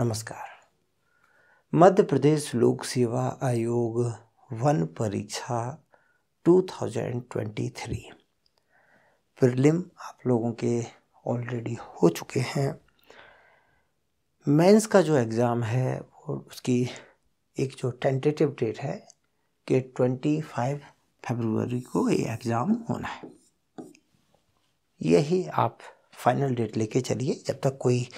नमस्कार मध्य प्रदेश लोक सेवा आयोग वन परीक्षा 2023 प्रीलिम आप लोगों के ऑलरेडी हो चुके हैं मेंस का जो एग्ज़ाम है वो उसकी एक जो टेंटेटिव डेट है कि 25 फरवरी को ये एग्ज़ाम होना है यही आप फाइनल डेट लेके चलिए जब तक कोई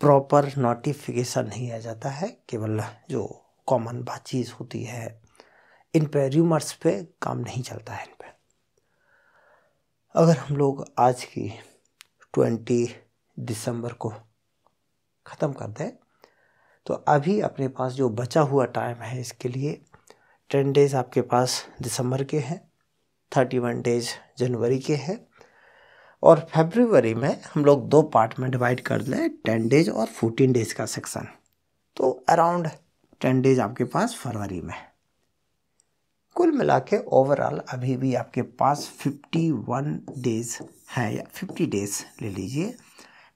प्रॉपर नोटिफिकेशन नहीं आ जाता है केवल जो कॉमन बातचीत होती है इन पर र्यूमर्स पे काम नहीं चलता है इन पर अगर हम लोग आज की ट्वेंटी दिसंबर को ख़त्म कर दें तो अभी अपने पास जो बचा हुआ टाइम है इसके लिए टेन डेज़ आपके पास दिसंबर के हैं थर्टी वन डेज जनवरी के हैं और फेब्रुवरी में हम लोग दो पार्ट में डिवाइड कर लें टेन डेज और फोर्टीन डेज का सेक्शन तो अराउंड टेन डेज आपके पास फरवरी में कुल मिला के ओवरऑल अभी भी आपके पास फिफ्टी वन डेज है या फिफ्टी डेज ले लीजिए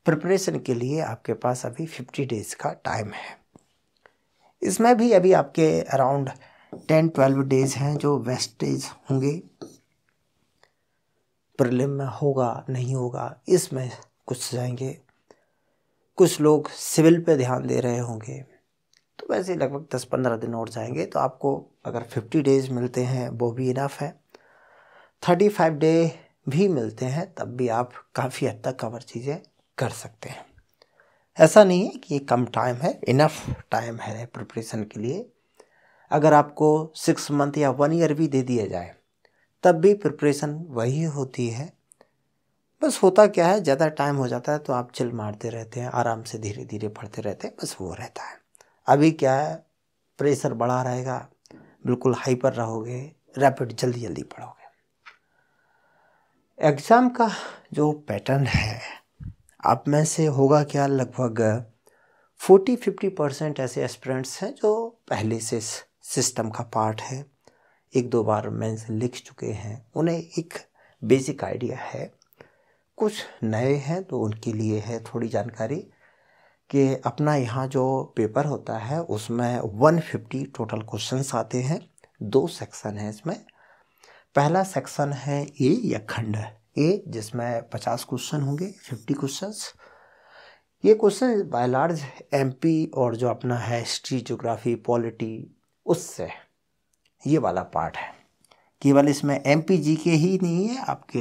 प्रिपरेशन के लिए आपके पास अभी फिफ्टी डेज का टाइम है इसमें भी अभी आपके अराउंड टेन ट्वेल्व डेज हैं जो वेस्टेज होंगे प्रलिम में होगा नहीं होगा इसमें कुछ जाएंगे कुछ लोग सिविल पे ध्यान दे रहे होंगे तो वैसे लगभग दस पंद्रह दिन और जाएंगे तो आपको अगर फिफ्टी डेज मिलते हैं वो भी इनफ है थर्टी फाइव डे भी मिलते हैं तब भी आप काफ़ी हद तक कवर चीज़ें कर सकते हैं ऐसा नहीं है कि ये कम टाइम है इनफ टाइम है प्रिपरेशन के लिए अगर आपको सिक्स मंथ या वन ईयर भी दे दिया जाए तब भी प्रिपरेशन वही होती है बस होता क्या है ज़्यादा टाइम हो जाता है तो आप चिल मारते रहते हैं आराम से धीरे धीरे पढ़ते रहते हैं बस वो रहता है अभी क्या है प्रेशर बढ़ा रहेगा बिल्कुल हाइपर रहोगे रैपिड जल्दी जल्दी पढ़ोगे एग्ज़ाम का जो पैटर्न है आप में से होगा क्या लगभग फोर्टी फिफ्टी परसेंट ऐसे एस्पिरेंट्स हैं जो पहले से सिस्टम का पार्ट है एक दो बार मेंस लिख चुके हैं उन्हें एक बेसिक आइडिया है कुछ नए हैं तो उनके लिए है थोड़ी जानकारी कि अपना यहाँ जो पेपर होता है उसमें 150 टोटल क्वेश्चंस आते हैं दो सेक्शन हैं इसमें पहला सेक्शन है ए या खंड ए जिसमें 50 क्वेश्चन होंगे 50 क्वेश्चंस ये क्वेश्चन बाय लार्ज एमपी और जो अपना है हिस्ट्री जोग्राफी पॉलिटी उससे है ये वाला पार्ट है केवल इसमें एम पी जी के ही नहीं है आपके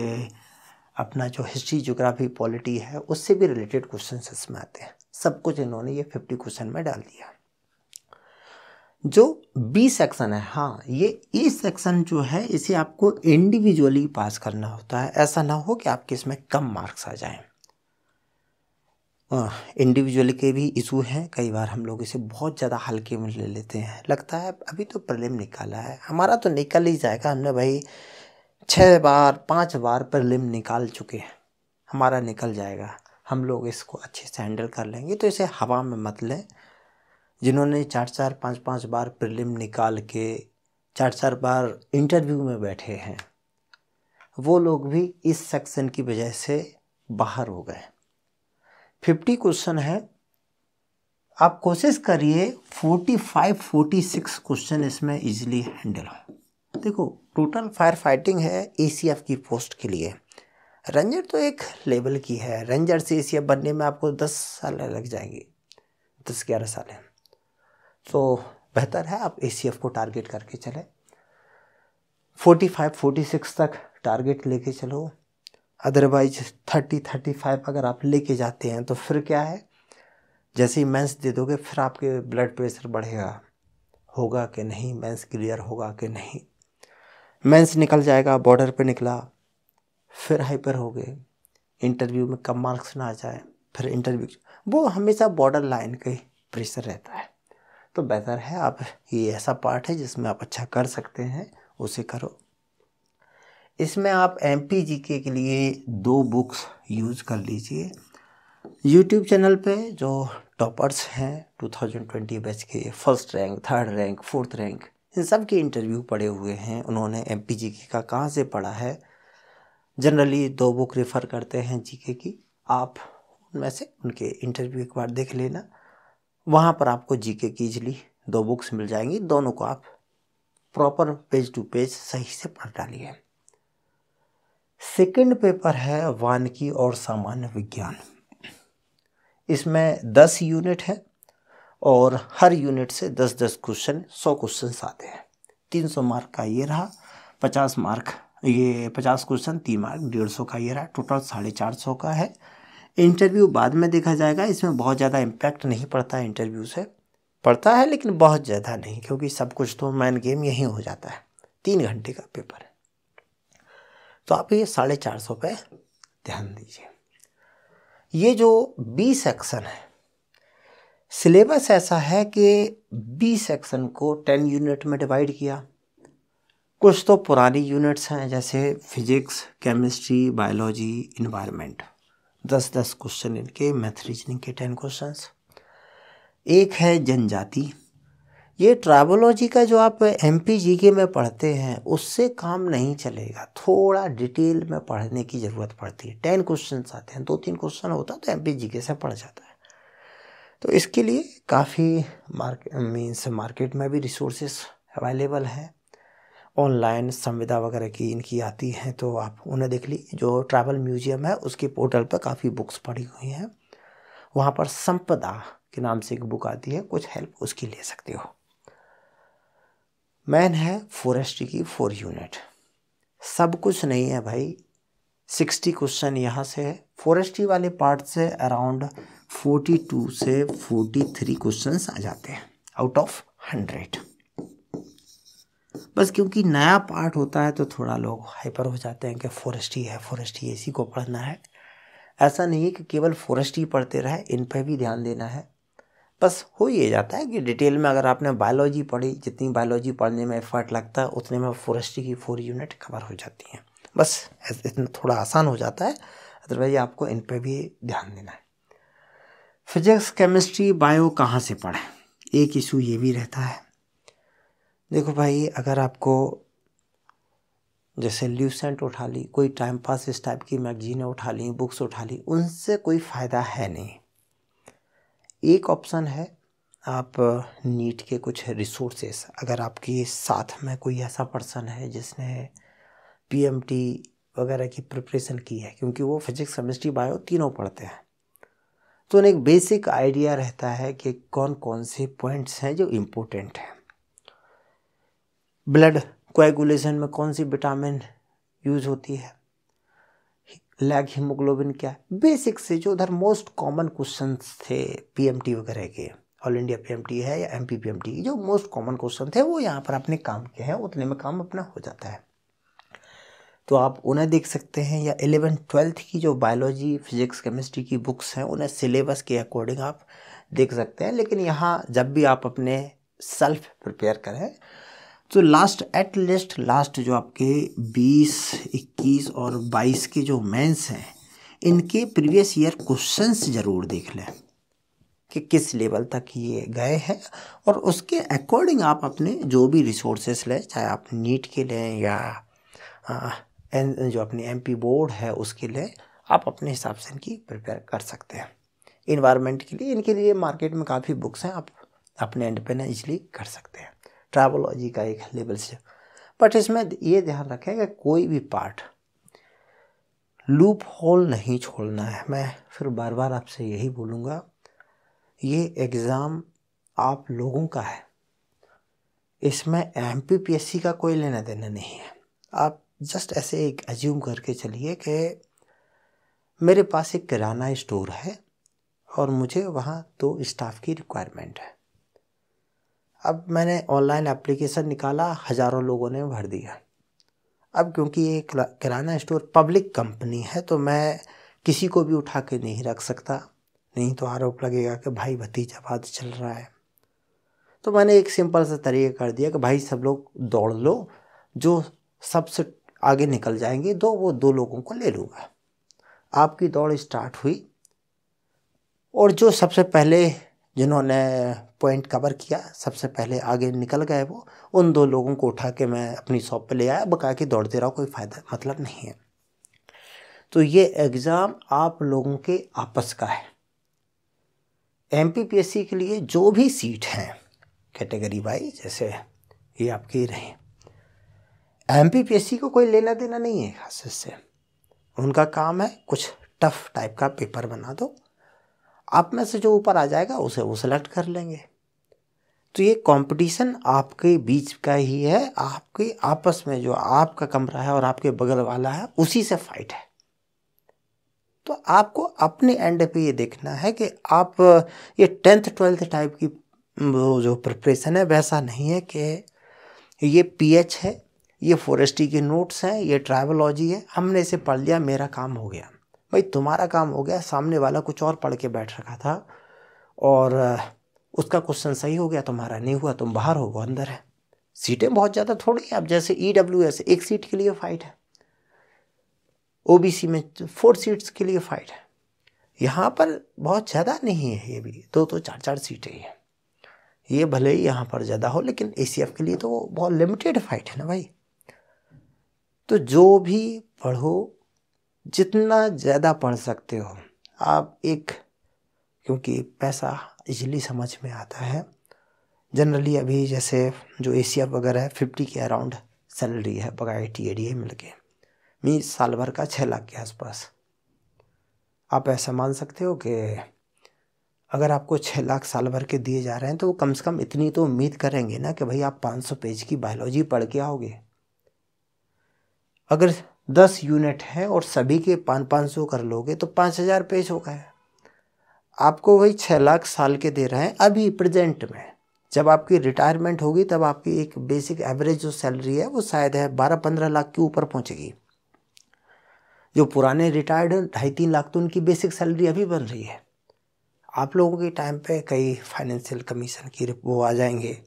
अपना जो हिस्ट्री जोग्राफी पॉलिटी है उससे भी रिलेटेड क्वेश्चन इसमें आते हैं सब कुछ इन्होंने ये फिफ्टी क्वेश्चन में डाल दिया जो बी सेक्शन है हाँ ये ए सेक्शन जो है इसे आपको इंडिविजुअली पास करना होता है ऐसा ना हो कि आपके इसमें कम मार्क्स आ जाएं इंडिविजुअल के भी इशू हैं कई बार हम लोग इसे बहुत ज़्यादा हल्के में ले लेते हैं लगता है अभी तो प्रलिम निकाला है हमारा तो निकल ही जाएगा हमने भाई छः बार पाँच बार प्रलिम निकाल चुके हैं हमारा निकल जाएगा हम लोग इसको अच्छे से हैंडल कर लेंगे तो इसे हवा में मत लें जिन्होंने चार चार पाँच पाँच बार प्रलिम निकाल के चार चार बार इंटरव्यू में बैठे हैं वो लोग भी इस सेक्शन की वजह से बाहर हो गए फिफ्टी क्वेश्चन है आप कोशिश करिए forty five forty six question इसमें इजीली हैंडल हो देखो टोटल फायर फाइटिंग है ए की पोस्ट के लिए रेंजर तो एक लेवल की है रेंजर से ए बनने में आपको दस साल लग जाएंगे दस ग्यारह साल है तो बेहतर है आप ए को टारगेट करके चलें फोर्टी फाइव फोर्टी सिक्स तक टारगेट लेके चलो अदरवाइज थर्टी थर्टी फाइव अगर आप लेके जाते हैं तो फिर क्या है जैसे ही मेंस दे दोगे फिर आपके ब्लड प्रेशर बढ़ेगा होगा कि नहीं मेंस क्लियर होगा कि नहीं मेंस निकल जाएगा बॉर्डर पे निकला फिर हाइपर हो गए इंटरव्यू में कम मार्क्स ना आ जाए फिर इंटरव्यू वो हमेशा बॉर्डर लाइन का ही प्रेशर रहता है तो बेहतर है आप ये ऐसा पार्ट है जिसमें आप अच्छा कर सकते हैं उसे करो इसमें आप एम पी जी के लिए दो बुक्स यूज़ कर लीजिए यूट्यूब चैनल पे जो टॉपर्स हैं 2020 बैच के first rank third rank fourth rank इन सब के इंटरव्यू पढ़े हुए हैं उन्होंने एम पी जी के का कहाँ से पढ़ा है जनरली दो बुक रेफ़र करते हैं जी के की आप उनमें से उनके इंटरव्यू एक बार देख लेना वहाँ पर आपको जी के की इजली दो बुक्स मिल जाएंगी दोनों को आप प्रॉपर पेज टू पेज सही से पढ़ डालिए सेकंड पेपर है वानकी और सामान्य विज्ञान इसमें दस यूनिट है और हर यूनिट से दस दस क्वेश्चन सौ क्वेश्चन आते हैं तीन सौ मार्क का ये रहा पचास मार्क ये पचास क्वेश्चन तीन मार्क डेढ़ सौ का ये रहा टोटल साढ़े चार सौ का है इंटरव्यू बाद में देखा जाएगा इसमें बहुत ज़्यादा इम्पैक्ट नहीं पड़ता इंटरव्यू से पड़ता है लेकिन बहुत ज़्यादा नहीं क्योंकि सब कुछ तो मैन गेम यहीं हो जाता है तीन घंटे का पेपर है तो आप ये साढ़े चार सौ पे ध्यान दीजिए ये जो बी सेक्शन है सिलेबस ऐसा है कि बी सेक्शन को टेन यूनिट में डिवाइड किया कुछ तो पुरानी यूनिट्स हैं जैसे फिजिक्स केमिस्ट्री बायोलॉजी इन्वायरमेंट दस दस क्वेश्चन इनके मैथ रीजनिंग के टेन क्वेश्चंस एक है जनजाति ये ट्रैवलॉजी का जो आप एम पी में पढ़ते हैं उससे काम नहीं चलेगा थोड़ा डिटेल में पढ़ने की ज़रूरत पड़ती है टेन क्वेश्चन आते हैं दो तीन क्वेश्चन होता तो एम पी से पढ़ जाता है तो इसके लिए काफ़ी मार्क मीन्स मार्केट में भी रिसोर्सेस अवेलेबल हैं ऑनलाइन संविदा वगैरह की इनकी आती हैं तो आप उन्हें देख ली जो ट्रैवल म्यूजियम है उसके पोर्टल पर काफ़ी बुक्स पड़ी हुई हैं वहाँ पर संपदा के नाम से एक बुक आती है कुछ हेल्प उसकी ले सकते हो मैन है फॉरेस्ट्री की फोर यूनिट सब कुछ नहीं है भाई सिक्सटी क्वेश्चन यहाँ से है फॉरेस्ट्री वाले पार्ट से अराउंड फोर्टी टू से फोर्टी थ्री क्वेश्चन आ जाते हैं आउट ऑफ हंड्रेड बस क्योंकि नया पार्ट होता है तो थोड़ा लोग हाइपर हो जाते हैं कि फॉरेस्ट्री है फॉरेस्ट्री इसी को पढ़ना है ऐसा नहीं है कि केवल फॉरेस्ट्री पढ़ते रहे इन पर भी ध्यान देना है बस हो ये जाता है कि डिटेल में अगर आपने बायोलॉजी पढ़ी जितनी बायोलॉजी पढ़ने में एफर्ट लगता है उतने में फॉरेस्ट्री की फोर यूनिट कवर हो जाती हैं बस इतना थोड़ा आसान हो जाता है अदरवाइज आपको इन पर भी ध्यान देना है फिजिक्स केमिस्ट्री बायो कहाँ से पढ़ें एक इशू ये भी रहता है देखो भाई अगर आपको जैसे ल्यूसेंट उठा ली कोई टाइम पास इस टाइप की मैगजीनें उठा ली बुक्स उठा ली उनसे कोई फ़ायदा है नहीं एक ऑप्शन है आप नीट के कुछ रिसोर्सेस अगर आपके साथ में कोई ऐसा पर्सन है जिसने पीएमटी वगैरह की प्रिपरेशन की है क्योंकि वो फिजिक्स केमिस्ट्री बायो तीनों पढ़ते हैं तो उन्हें एक बेसिक आइडिया रहता है कि कौन कौन से पॉइंट्स हैं जो इम्पोर्टेंट हैं ब्लड कोएगुलेशन में कौन सी विटामिन यूज होती है लैग हीमोग्लोबिन क्या है बेसिक से जो उधर मोस्ट कॉमन क्वेश्चन थे पीएमटी वगैरह के ऑल इंडिया पीएमटी है या एम पीएमटी जो मोस्ट कॉमन क्वेश्चन थे वो यहाँ पर अपने काम के हैं उतने में काम अपना हो जाता है तो आप उन्हें देख सकते हैं या एलेवन ट्वेल्थ की जो बायोलॉजी फिजिक्स केमिस्ट्री की बुक्स हैं उन्हें सिलेबस के अकॉर्डिंग आप देख सकते हैं लेकिन यहाँ जब भी आप अपने सेल्फ प्रिपेयर करें तो लास्ट एट लेस्ट लास्ट जो आपके 20, 21 और 22 के जो मेंस हैं इनके प्रीवियस ईयर क्वेश्चंस ज़रूर देख लें कि किस लेवल तक ये गए हैं और उसके अकॉर्डिंग आप अपने जो भी रिसोर्सेस लें चाहे आप नीट के लें या एन, जो अपनी एमपी बोर्ड है उसके लिए आप अपने हिसाब से इनकी प्रिपेयर कर सकते हैं इन्वायरमेंट के लिए इनके लिए मार्केट में काफ़ी बुक्स हैं आप अपने एंड पे ना इजली कर सकते हैं ट्रैवलॉजी का एक लेवल से बट इसमें ये ध्यान रखें कि कोई भी पार्ट लूप होल नहीं छोड़ना है मैं फिर बार बार आपसे यही बोलूँगा ये एग्ज़ाम आप लोगों का है इसमें एम पी का कोई लेना देना नहीं है आप जस्ट ऐसे एक अज्यूम करके चलिए कि मेरे पास एक किराना स्टोर है और मुझे वहाँ दो तो स्टाफ की रिक्वायरमेंट है अब मैंने ऑनलाइन एप्लीकेशन निकाला हज़ारों लोगों ने भर दिया अब क्योंकि ये किराना स्टोर पब्लिक कंपनी है तो मैं किसी को भी उठा के नहीं रख सकता नहीं तो आरोप लगेगा कि भाई भतीजावाद चल रहा है तो मैंने एक सिंपल सा तरीका कर दिया कि भाई सब लोग दौड़ लो जो सबसे आगे निकल जाएंगे दो वो दो लोगों को ले लूँगा आपकी दौड़ स्टार्ट हुई और जो सबसे पहले जिन्होंने पॉइंट कवर किया सबसे पहले आगे निकल गए वो उन दो लोगों को उठा के मैं अपनी शॉप पे ले आया बका के दौड़ते रहो कोई फ़ायदा मतलब नहीं है तो ये एग्ज़ाम आप लोगों के आपस का है एम के लिए जो भी सीट हैं कैटेगरी वाइज जैसे ये आपकी रही एम को कोई लेना देना नहीं है खास से उनका काम है कुछ टफ टाइप का पेपर बना दो आप में से जो ऊपर आ जाएगा उसे वो सिलेक्ट कर लेंगे तो ये कंपटीशन आपके बीच का ही है आपके आपस में जो आपका कमरा है और आपके बगल वाला है उसी से फाइट है तो आपको अपने एंड पे ये देखना है कि आप ये टेंथ ट्वेल्थ टाइप की जो प्रिपरेशन है वैसा नहीं है कि ये पीएच है ये फॉरेस्ट्री के नोट्स हैं ये ट्राइवोलॉजी है हमने इसे पढ़ लिया मेरा काम हो गया भाई तुम्हारा काम हो गया सामने वाला कुछ और पढ़ के बैठ रखा था और उसका क्वेश्चन सही हो गया तुम्हारा नहीं हुआ तुम बाहर हो वो अंदर है सीटें बहुत ज़्यादा थोड़ी हैं अब जैसे ई डब्ल्यू एस एक सीट के लिए फाइट है ओ बी सी में फोर सीट्स के लिए फाइट है यहाँ पर बहुत ज़्यादा नहीं है ये भी दो तो, तो चार चार सीटें ही हैं ये भले ही यहाँ पर ज़्यादा हो लेकिन ए सी एफ के लिए तो बहुत लिमिटेड फाइट है ना भाई तो जो भी पढ़ो जितना ज़्यादा पढ़ सकते हो आप एक क्योंकि पैसा इजली समझ में आता है जनरली अभी जैसे जो एशिया वगैरह है फिफ्टी के अराउंड सैलरी है बगैर टी ए डी मिल के मीन साल भर का छः लाख के आसपास आप ऐसा मान सकते हो कि अगर आपको छः लाख साल भर के दिए जा रहे हैं तो वो कम से कम इतनी तो उम्मीद करेंगे ना कि भाई आप पाँच सौ पेज की बायोलॉजी पढ़ के आओगे अगर दस यूनिट हैं और सभी के पाँच पाँच सौ कर लोगे तो पाँच हज़ार पेज हो गए आपको वही छः लाख साल के दे रहे हैं अभी प्रेजेंट में जब आपकी रिटायरमेंट होगी तब आपकी एक बेसिक एवरेज जो सैलरी है वो शायद है बारह पंद्रह लाख के ऊपर पहुँचेगी जो पुराने रिटायर्ड हैं ढाई तीन लाख तो उनकी बेसिक सैलरी अभी बन रही है आप लोगों के टाइम पे कई फाइनेंशियल कमीशन की वो आ जाएंगे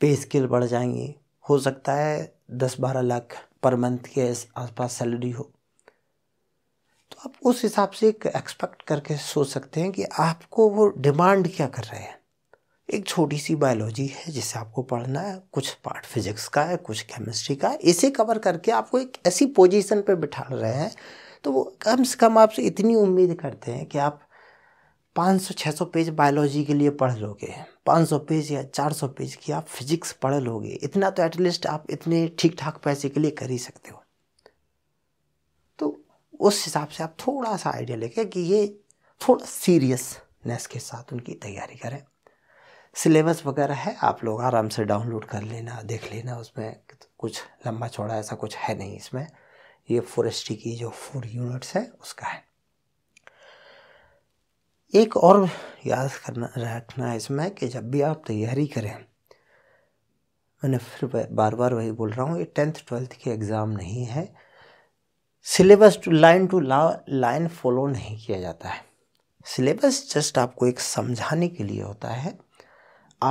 पे स्किल बढ़ जाएंगे हो सकता है दस बारह लाख पर मंथ के आसपास सैलरी हो तो आप उस हिसाब से एक एक्सपेक्ट करके सोच सकते हैं कि आपको वो डिमांड क्या कर रहे हैं एक छोटी सी बायोलॉजी है जिसे आपको पढ़ना है कुछ पार्ट फिजिक्स का है कुछ केमिस्ट्री का है इसे कवर करके आपको एक ऐसी पोजीशन पर बिठा रहे हैं तो वो कम से कम आपसे इतनी उम्मीद करते हैं कि आप 500-600 पेज बायोलॉजी के लिए पढ़ लोगे हैं 500 पेज या 400 पेज की आप फिजिक्स पढ़ लोगे इतना तो एटलीस्ट आप इतने ठीक ठाक पैसे के लिए कर ही सकते हो तो उस हिसाब से आप थोड़ा सा आइडिया लेके कि ये थोड़ा सीरियसनेस के साथ उनकी तैयारी करें सिलेबस वगैरह है आप लोग आराम से डाउनलोड कर लेना देख लेना उसमें कुछ लंबा चौड़ा ऐसा कुछ है नहीं इसमें ये फोरेस्ट्री की जो फोर यूनिट्स है उसका है एक और याद करना रखना है इसमें कि जब भी आप तैयारी करें मैंने फिर बार बार वही बोल रहा हूँ ये टेंथ ट्वेल्थ के एग्ज़ाम नहीं है syllabus to line to line follow नहीं किया जाता है सिलेबस जस्ट आपको एक समझाने के लिए होता है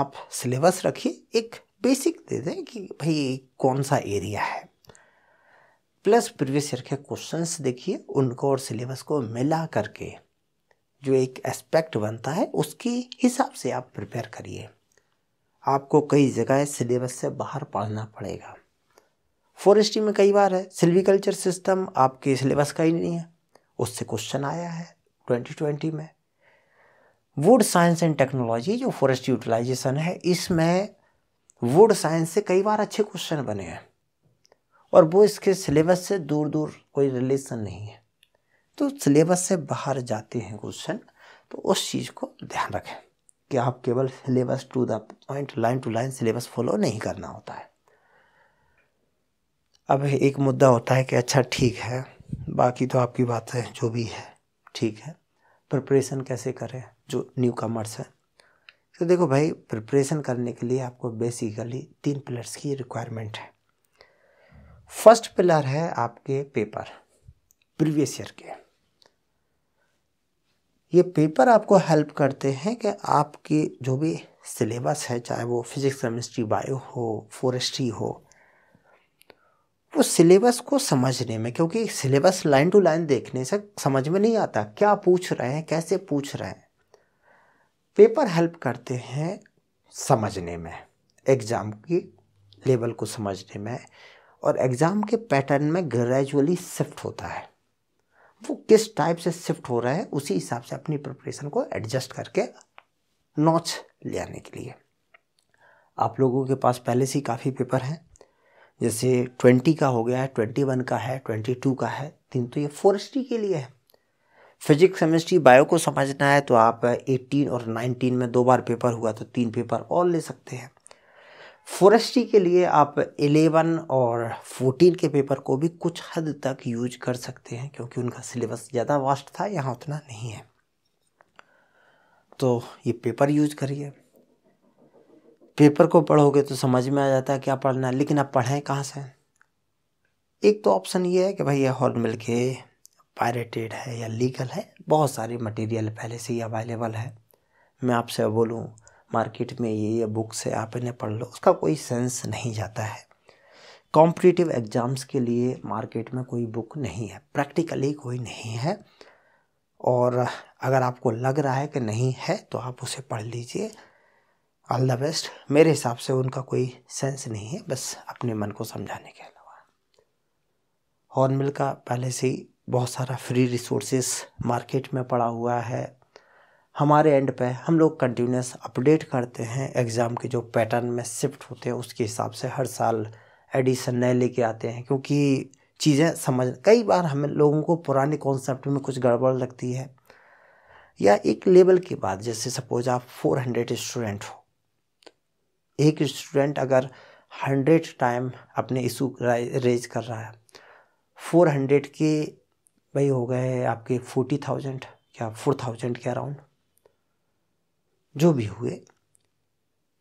आप सिलेबस रखिए एक बेसिक दे दें कि भाई कौन सा एरिया है प्लस प्रीवियस ईयर के क्वेश्चंस देखिए उनको और सिलेबस को मिला करके जो एक एस्पेक्ट बनता है उसके हिसाब से आप प्रिपेयर करिए आपको कई जगह सिलेबस से बाहर पढ़ना पड़ेगा फॉरेस्ट्री में कई बार है सिल्वीकल्चर सिस्टम आपके सिलेबस का ही नहीं है उससे क्वेश्चन आया है 2020 में वुड साइंस एंड टेक्नोलॉजी जो फॉरेस्ट यूटिलाइजेशन है इसमें वुड साइंस से कई बार अच्छे क्वेश्चन बने हैं और वो इसके सिलेबस से दूर दूर कोई रिलेशन नहीं है तो सिलेबस से बाहर जाते हैं क्वेश्चन तो उस चीज़ को ध्यान रखें कि आप केवल syllabus to the point line to line syllabus follow नहीं करना होता है अब एक मुद्दा होता है कि अच्छा ठीक है बाकी तो आपकी बात है जो भी है ठीक है प्रिपरेशन कैसे करें जो न्यू कमर्स है तो देखो भाई प्रिपरेशन करने के लिए आपको बेसिकली तीन पिलर्स की रिक्वायरमेंट है फर्स्ट पिलर है आपके पेपर प्रीवियस ईयर के ये पेपर आपको हेल्प करते हैं कि आपके जो भी सिलेबस है चाहे वो फिज़िक्स केमिस्ट्री बायो हो फॉरेस्ट्री हो वो सिलेबस को समझने में क्योंकि सिलेबस लाइन टू लाइन देखने से समझ में नहीं आता क्या पूछ रहे हैं कैसे पूछ रहे हैं पेपर हेल्प करते हैं समझने में एग्ज़ाम की लेवल को समझने में और एग्ज़ाम के पैटर्न में ग्रेजुअली शिफ्ट होता है वो किस टाइप से शिफ्ट हो रहा है उसी हिसाब से अपनी प्रिपरेशन को एडजस्ट करके नोच ले आने के लिए आप लोगों के पास पहले से ही काफ़ी पेपर हैं जैसे ट्वेंटी का हो गया है ट्वेंटी वन का है ट्वेंटी टू का है तीन तो ये फोरेस्ट्री के लिए है फिजिक्स केमिस्ट्री बायो को समझना है तो आप एटीन और नाइनटीन में दो बार पेपर हुआ तो तीन पेपर और ले सकते हैं फॉरेस्ट्री के लिए आप 11 और 14 के पेपर को भी कुछ हद तक यूज कर सकते हैं क्योंकि उनका सिलेबस ज़्यादा वास्ट था यहाँ उतना नहीं है तो ये पेपर यूज करिए पेपर को पढ़ोगे तो समझ में आ जाता है क्या पढ़ना है लेकिन आप पढ़ें कहाँ से एक तो ऑप्शन ये है कि भाई ये हॉर्नबिल के पायरेटेड है या लीगल है बहुत सारी मटेरियल पहले से ही अवेलेबल है मैं आपसे बोलूँ मार्केट में ये ये बुक्स है आप इन्हें पढ़ लो उसका कोई सेंस नहीं जाता है कॉम्पिटिटिव एग्ज़ाम्स के लिए मार्केट में कोई बुक नहीं है प्रैक्टिकली कोई नहीं है और अगर आपको लग रहा है कि नहीं है तो आप उसे पढ़ लीजिए ऑल द बेस्ट मेरे हिसाब से उनका कोई सेंस नहीं है बस अपने मन को समझाने के अलावा हॉर्नमिल का पहले से ही बहुत सारा फ्री रिसोर्सेस मार्केट में पड़ा हुआ है हमारे एंड पे हम लोग कंटिन्यूस अपडेट करते हैं एग्ज़ाम के जो पैटर्न में शिफ्ट होते हैं उसके हिसाब से हर साल एडिशन नए लेके आते हैं क्योंकि चीज़ें समझ कई बार हमें लोगों को पुराने कॉन्सेप्ट में कुछ गड़बड़ लगती है या एक लेवल के बाद जैसे सपोज आप फोर हंड्रेड स्टूडेंट हो एक स्टूडेंट अगर हंड्रेड टाइम अपने इशू रेज कर रहा है फोर हंड्रेड के भाई हो गए आपके फोर्टी थाउजेंड या फोर थाउजेंड के अराउंड जो भी हुए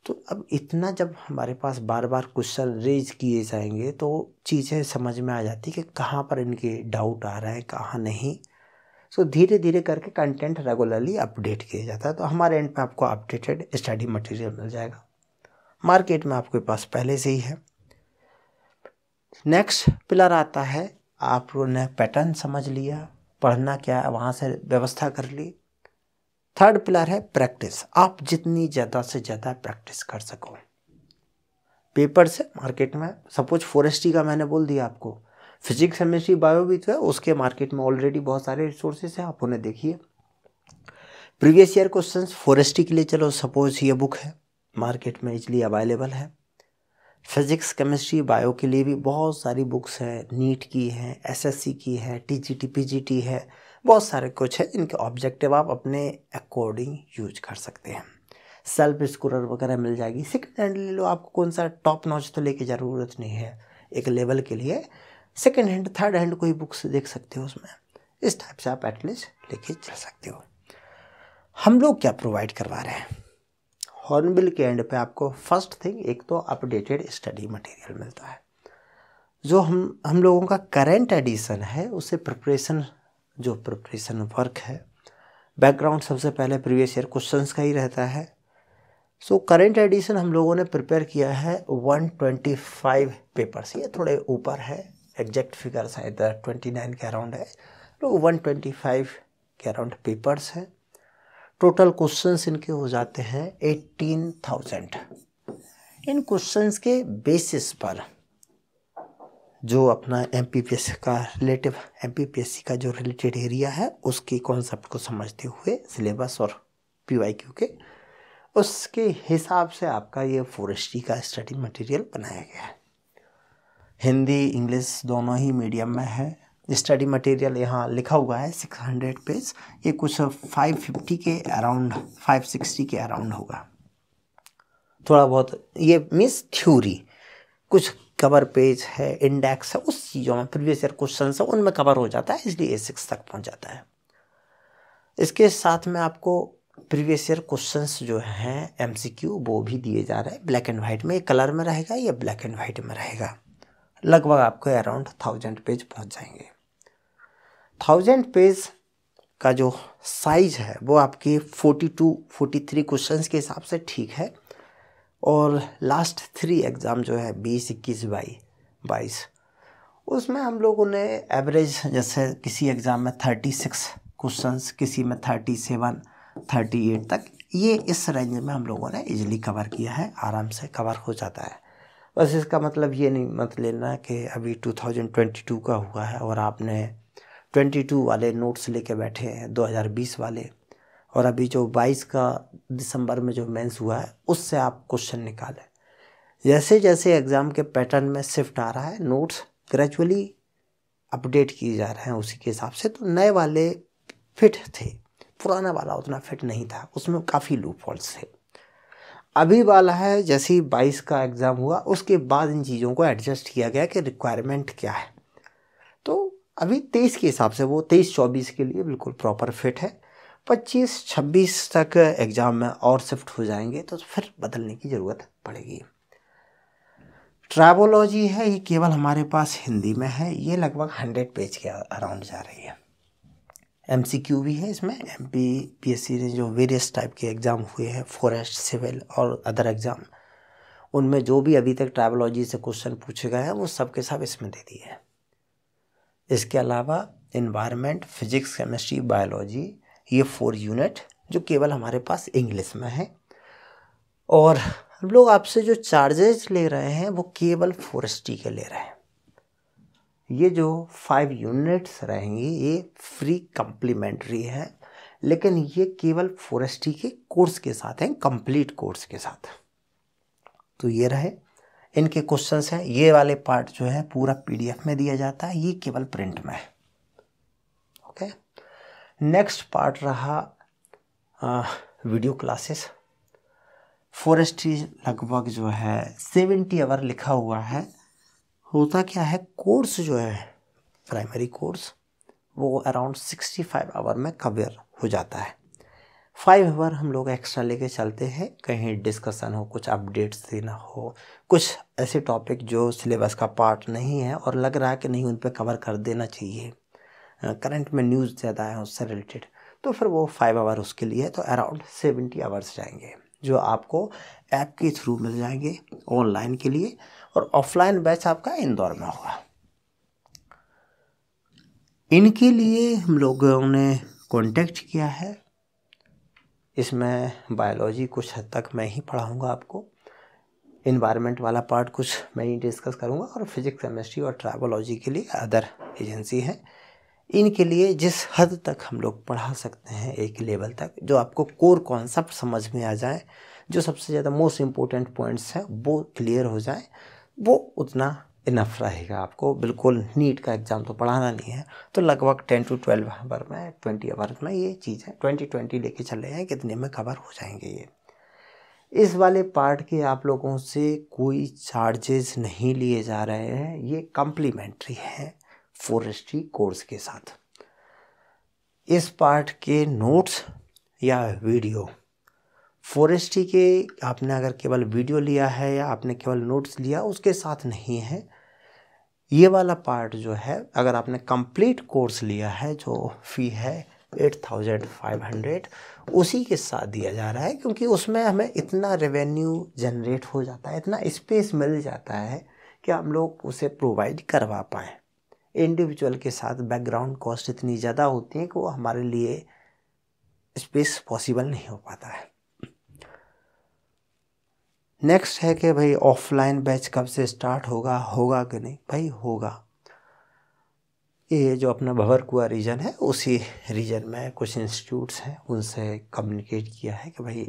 तो अब इतना जब हमारे पास बार बार क्वेश्चन रेज किए जाएंगे तो चीज़ें समझ में आ जाती कि कहाँ पर इनके डाउट आ रहा है कहाँ नहीं सो धीरे धीरे करके कंटेंट रेगुलरली अपडेट किया जाता है तो हमारे एंड में आपको अपडेटेड स्टडी मटेरियल मिल जाएगा मार्केट में आपके पास पहले से ही है नेक्स्ट पिलर आता है आपने पैटर्न समझ लिया पढ़ना क्या है वहाँ से व्यवस्था कर ली थर्ड पिलर है प्रैक्टिस आप जितनी ज़्यादा से ज़्यादा प्रैक्टिस कर सको पेपर से मार्केट में सपोज फॉरेस्ट्री का मैंने बोल दिया आपको फिजिक्स केमिस्ट्री बायो भी तो है उसके मार्केट में ऑलरेडी बहुत सारे रिसोर्सेज हैं आप उन्हें देखिए प्रीवियस ईयर क्वेश्चंस फॉरेस्ट्री के लिए चलो सपोज ये बुक है मार्केट में इजली अवेलेबल है फिजिक्स केमिस्ट्री बायो के लिए भी बहुत सारी बुक्स हैं नीट की हैं एसएससी की है टीजीटी पीजीटी है बहुत सारे कुछ है जिनके ऑब्जेक्टिव आप अपने अकॉर्डिंग यूज कर सकते हैं सेल्फ स्कूलर वगैरह मिल जाएगी सेकेंड हैंड ले लो आपको कौन सा टॉप नॉच तो लेके ज़रूरत नहीं है एक लेवल के लिए सेकेंड हैंड थर्ड हैंड कोई बुक्स देख सकते हो उसमें इस टाइप से आप एटलीस्ट लेके चल सकते हो हम लोग क्या प्रोवाइड करवा रहे हैं हॉर्नबिल के एंड पे आपको फर्स्ट थिंग एक तो अपडेटेड स्टडी मटेरियल मिलता है जो हम हम लोगों का करेंट एडिशन है उसे प्रिपरेशन जो प्रिपरेशन वर्क है बैकग्राउंड सबसे पहले प्रीवियस ईयर क्वेश्चंस का ही रहता है सो करेंट एडिशन हम लोगों ने प्रिपेयर किया है 125 पेपर्स ये थोड़े ऊपर है एग्जैक्ट फिगर शायद 29 के अराउंड है तो वन ट्वेंटी फाइव के अराउंड पेपर्स हैं टोटल क्वेश्चंस इनके हो जाते हैं एटीन थाउजेंड इन क्वेश्चंस के बेसिस पर जो अपना एम का रिलेटिव एम का जो रिलेटेड एरिया है उसके कॉन्सेप्ट को समझते हुए सिलेबस और पी के उसके हिसाब से आपका ये फॉरेस्ट्री का स्टडी मटेरियल बनाया गया है हिंदी इंग्लिश दोनों ही मीडियम में है स्टडी मटेरियल यहाँ लिखा हुआ है सिक्स हंड्रेड पेज ये कुछ फाइव फिफ्टी के अराउंड फाइव सिक्सटी के अराउंड होगा थोड़ा बहुत ये मीन्स थ्योरी कुछ कवर पेज है इंडेक्स है उस चीज़ों में प्रीवियस ईयर क्वेश्चन है उनमें कवर हो जाता है इसलिए ए सिक्स तक पहुँच जाता है इसके साथ में आपको प्रीवियस ईयर क्वेश्चन जो हैं एम वो भी दिए जा रहे हैं ब्लैक एंड वाइट में ये कलर में रहेगा या ब्लैक एंड वाइट में रहेगा लगभग आपको अराउंड थाउजेंड पेज पहुंच जाएंगे थाउजेंड पेज का जो साइज है वो आपके forty two forty three question के हिसाब से ठीक है और लास्ट थ्री एग्ज़ाम जो है बीस इक्कीस बाई बाईस उसमें हम लोगों ने एवरेज जैसे किसी एग्ज़ाम में थर्टी सिक्स क्वेश्चन किसी में थर्टी सेवन थर्टी एट तक ये इस रेंज में हम लोगों ने इजली कवर किया है आराम से कवर हो जाता है बस इसका मतलब ये नहीं मत लेना कि अभी 2022 का हुआ है और आपने 22 वाले नोट्स लेके बैठे हैं 2020 वाले और अभी जो बाईस का दिसंबर में जो मेंस हुआ है उससे आप क्वेश्चन निकालें जैसे जैसे एग्ज़ाम के पैटर्न में शिफ्ट आ रहा है नोट्स ग्रेजुअली अपडेट किए जा रहे हैं उसी के हिसाब से तो नए वाले फिट थे पुराना वाला उतना फिट नहीं था उसमें काफ़ी लूप फॉल्ट थे अभी वाला है जैसे ही बाईस का एग्ज़ाम हुआ उसके बाद इन चीज़ों को एडजस्ट किया गया कि रिक्वायरमेंट क्या है तो अभी तेईस के हिसाब से वो तेईस चौबीस के लिए बिल्कुल प्रॉपर फिट है 25 26 तक एग्ज़ाम में और शिफ्ट हो जाएंगे तो फिर बदलने की ज़रूरत पड़ेगी ट्राइबोलॉजी है ये केवल हमारे पास हिंदी में है ये लगभग हंड्रेड पेज के अराउंड जा रही है एम भी है इसमें एम पी ने जो वेरियस टाइप के एग्ज़ाम हुए हैं फॉरेस्ट सिविल और अदर एग्ज़ाम उनमें जो भी अभी तक ट्रैवलॉजी से क्वेश्चन पूछे गए हैं वो सब के सब इसमें दे दिए हैं इसके अलावा इन्वायरमेंट फिजिक्स केमिस्ट्री बायोलॉजी ये फोर यूनिट जो केवल हमारे पास इंग्लिश में है और हम लोग आपसे जो चार्जेज ले रहे हैं वो केवल फोर एस के ले रहे हैं ये जो फाइव यूनिट्स रहेंगी ये फ्री कंप्लीमेंट्री है लेकिन ये केवल फोरेस्टी के कोर्स के साथ हैं कंप्लीट कोर्स के साथ तो ये रहे इनके क्वेश्चंस हैं ये वाले पार्ट जो है पूरा पीडीएफ में दिया जाता है ये केवल प्रिंट में है नेक्स्ट पार्ट रहा वीडियो क्लासेस फॉरेस्ट्री लगभग जो है सेवेंटी आवर लिखा हुआ है होता क्या है कोर्स जो है प्राइमरी कोर्स वो अराउंड सिक्सटी फाइव आवर में कवर हो जाता है फाइव आवर हम लोग एक्स्ट्रा लेके चलते हैं कहीं डिस्कशन हो कुछ अपडेट्स देना हो कुछ ऐसे टॉपिक जो सिलेबस का पार्ट नहीं है और लग रहा है कि नहीं उन पर कवर कर देना चाहिए करंट में न्यूज़ ज़्यादा है उससे रिलेटेड तो फिर वो फाइव आवर उसके लिए तो अराउंड सेवेंटी आवर्स जाएंगे जो आपको ऐप के थ्रू मिल जाएंगे ऑनलाइन के लिए और ऑफलाइन बैच आपका इंदौर में होगा इनके लिए हम लोगों ने कांटेक्ट किया है इसमें बायोलॉजी कुछ हद तक मैं ही पढ़ाऊँगा आपको इन्वायरमेंट वाला पार्ट कुछ मैं ही डिस्कस करूँगा और फिजिक्स केमिस्ट्री और ट्राइबोलॉजी के लिए अदर एजेंसी हैं इनके लिए जिस हद तक हम लोग पढ़ा सकते हैं एक लेवल तक जो आपको कोर कॉन्सेप्ट समझ में आ जाए जो सबसे ज़्यादा मोस्ट इम्पोर्टेंट पॉइंट्स हैं वो क्लियर हो जाए वो उतना इनफ रहेगा आपको बिल्कुल नीट का एग्ज़ाम तो पढ़ाना नहीं है तो लगभग टेन टू ट्वेल्व आवर में ट्वेंटी आवर में ये चीज़ है ट्वेंटी ट्वेंटी लेके चल रहे हैं कितने में कवर हो जाएंगे ये इस वाले पार्ट के आप लोगों से कोई चार्जेस नहीं लिए जा रहे हैं ये कम्प्लीमेंट्री है फॉरेस्ट्री कोर्स के साथ इस पार्ट के नोट्स या वीडियो फॉरेस्ट्री के आपने अगर केवल वीडियो लिया है या आपने केवल नोट्स लिया उसके साथ नहीं है ये वाला पार्ट जो है अगर आपने कंप्लीट कोर्स लिया है जो फी है एट थाउजेंड फाइव हंड्रेड उसी के साथ दिया जा रहा है क्योंकि उसमें हमें इतना रेवेन्यू जनरेट हो जाता है इतना स्पेस मिल जाता है कि हम लोग उसे प्रोवाइड करवा पाएँ इंडिविजुअल के साथ बैकग्राउंड कॉस्ट इतनी ज़्यादा होती है कि वो हमारे लिए स्पेस पॉसिबल नहीं हो पाता है नेक्स्ट है कि भाई ऑफलाइन बैच कब से स्टार्ट होगा होगा कि नहीं भाई होगा ये जो अपना भवर कुआ रीजन है उसी रीजन में कुछ इंस्टीट्यूट्स हैं उनसे कम्युनिकेट किया है कि भाई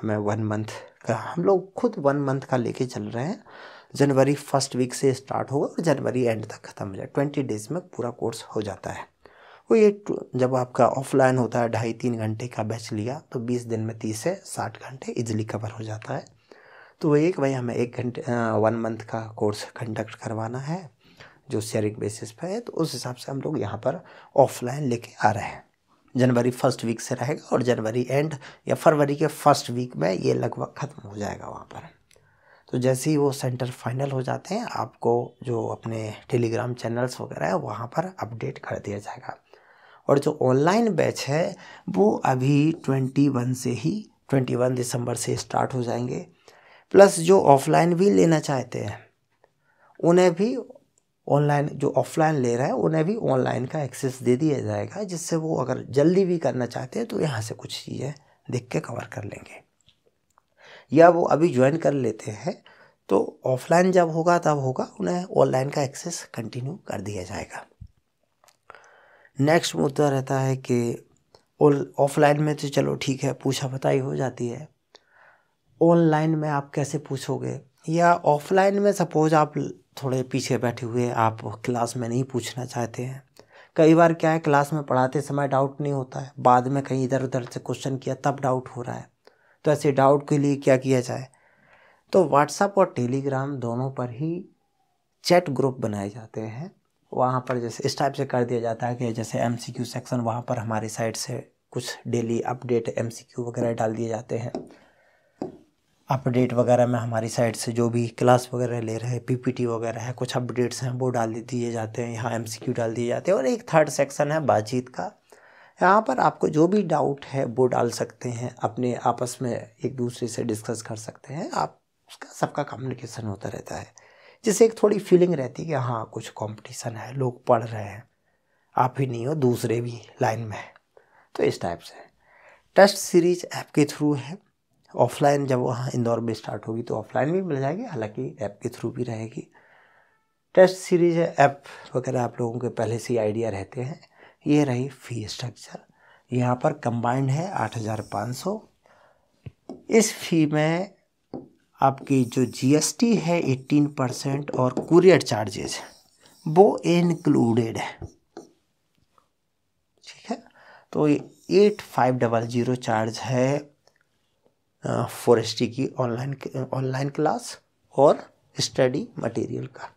हमें वन मंथ का हम लोग खुद वन मंथ का लेके चल रहे हैं जनवरी फर्स्ट वीक से स्टार्ट होगा और जनवरी एंड तक खत्म हो जाए ट्वेंटी डेज में पूरा कोर्स हो जाता है वो ये जब आपका ऑफलाइन होता है ढाई तीन घंटे का बैच लिया तो बीस दिन में तीस से साठ घंटे इजिली कवर हो जाता है तो वही एक भाई हमें एक घंटे वन मंथ का कोर्स कंडक्ट करवाना है जो शेयरिंग बेसिस पर है तो उस हिसाब से हम लोग यहाँ पर ऑफलाइन लेके आ रहे हैं जनवरी फर्स्ट वीक से रहेगा और जनवरी एंड या फरवरी के फर्स्ट वीक में ये लगभग ख़त्म हो जाएगा वहाँ पर तो जैसे ही वो सेंटर फाइनल हो जाते हैं आपको जो अपने टेलीग्राम चैनल्स वगैरह है वहाँ पर अपडेट कर दिया जाएगा और जो ऑनलाइन बैच है वो अभी ट्वेंटी वन से ही ट्वेंटी वन दिसंबर से स्टार्ट हो जाएंगे प्लस जो ऑफलाइन भी लेना चाहते हैं उन्हें भी ऑनलाइन जो ऑफलाइन ले रहा है उन्हें भी ऑनलाइन का एक्सेस दे दिया जाएगा जिससे वो अगर जल्दी भी करना चाहते हैं तो यहाँ से कुछ चीज़ें देख के कवर कर लेंगे या वो अभी ज्वाइन कर लेते हैं तो ऑफलाइन जब होगा तब होगा उन्हें ऑनलाइन का एक्सेस कंटिन्यू कर दिया जाएगा नेक्स्ट मुद्दा रहता है कि ऑफलाइन में तो चलो ठीक है पूछा बताई हो जाती है ऑनलाइन में आप कैसे पूछोगे या ऑफलाइन में सपोज आप थोड़े पीछे बैठे हुए आप क्लास में नहीं पूछना चाहते हैं कई बार क्या है क्लास में पढ़ाते समय डाउट नहीं होता है बाद में कहीं इधर उधर से क्वेश्चन किया तब डाउट हो रहा है तो ऐसे डाउट के लिए क्या किया जाए तो व्हाट्सअप और टेलीग्राम दोनों पर ही चैट ग्रुप बनाए जाते हैं वहाँ पर जैसे इस टाइप से कर दिया जाता है कि जैसे एम सेक्शन वहाँ पर हमारी साइड से कुछ डेली अपडेट एम वगैरह डाल दिए जाते हैं अपडेट वगैरह में हमारी साइड से जो भी क्लास वगैरह ले रहे हैं पीपीटी वगैरह है कुछ अपडेट्स हैं वो डाल दिए जाते हैं यहाँ एमसीक्यू डाल दिए जाते हैं और एक थर्ड सेक्शन है बातचीत का यहाँ पर आपको जो भी डाउट है वो डाल सकते हैं अपने आपस में एक दूसरे से डिस्कस कर सकते हैं आप उसका सबका कम्युनिकेशन होता रहता है जिससे एक थोड़ी फीलिंग रहती है कि हाँ कुछ कंपटीशन है लोग पढ़ रहे हैं आप ही नहीं हो दूसरे भी लाइन में है तो इस टाइप से टेस्ट सीरीज ऐप के थ्रू है ऑफलाइन जब वहाँ इंदौर में स्टार्ट होगी तो ऑफलाइन भी मिल जाएगी हालांकि ऐप के थ्रू भी रहेगी टेस्ट सीरीज ऐप वगैरह आप लोगों के पहले से ही आइडिया रहते हैं ये रही फी स्ट्रक्चर यहाँ पर कंबाइंड है आठ हज़ार पाँच सौ इस फी में आपकी जो जीएसटी है एट्टीन परसेंट और कुरियर चार्जेज वो इंक्लूडेड है ठीक है तो eight five double zero charge है फॉरेस्टी की ऑनलाइन ऑनलाइन क्लास और स्टडी मटेरियल का